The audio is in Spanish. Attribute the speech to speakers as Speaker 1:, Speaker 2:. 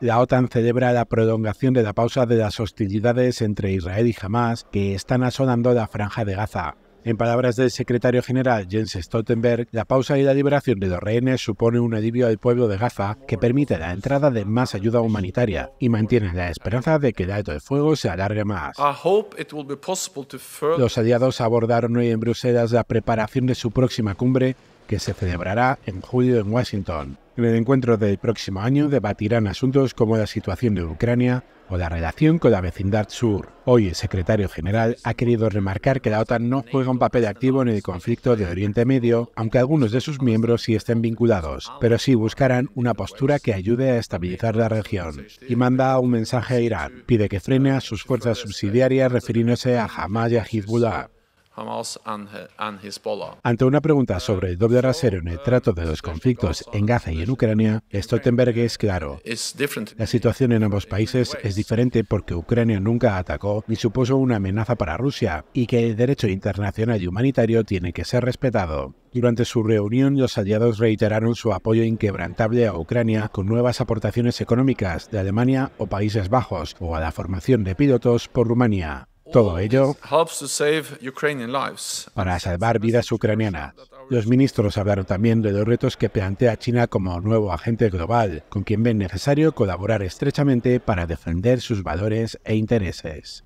Speaker 1: La OTAN celebra la prolongación de la pausa de las hostilidades entre Israel y Hamas que están asolando la franja de Gaza. En palabras del secretario general Jens Stoltenberg, la pausa y la liberación de los rehenes supone un alivio al pueblo de Gaza que permite la entrada de más ayuda humanitaria y mantiene la esperanza de que el alto de fuego se alargue más. Los aliados abordaron hoy en Bruselas la preparación de su próxima cumbre que se celebrará en julio en Washington. En el encuentro del próximo año debatirán asuntos como la situación de Ucrania o la relación con la vecindad sur. Hoy el secretario general ha querido remarcar que la OTAN no juega un papel activo en el conflicto de Oriente Medio, aunque algunos de sus miembros sí estén vinculados, pero sí buscarán una postura que ayude a estabilizar la región. Y manda un mensaje a Irán. Pide que frene a sus fuerzas subsidiarias refiriéndose a Hamas y a Hezbollah. Ante una pregunta sobre el doble rasero en el trato de los conflictos en Gaza y en Ucrania, Stoltenberg es claro. La situación en ambos países es diferente porque Ucrania nunca atacó ni supuso una amenaza para Rusia y que el derecho internacional y humanitario tiene que ser respetado. Durante su reunión, los aliados reiteraron su apoyo inquebrantable a Ucrania con nuevas aportaciones económicas de Alemania o Países Bajos o a la formación de pilotos por Rumanía. Todo ello para salvar vidas ucranianas. Los ministros hablaron también de los retos que plantea China como nuevo agente global, con quien ven necesario colaborar estrechamente para defender sus valores e intereses.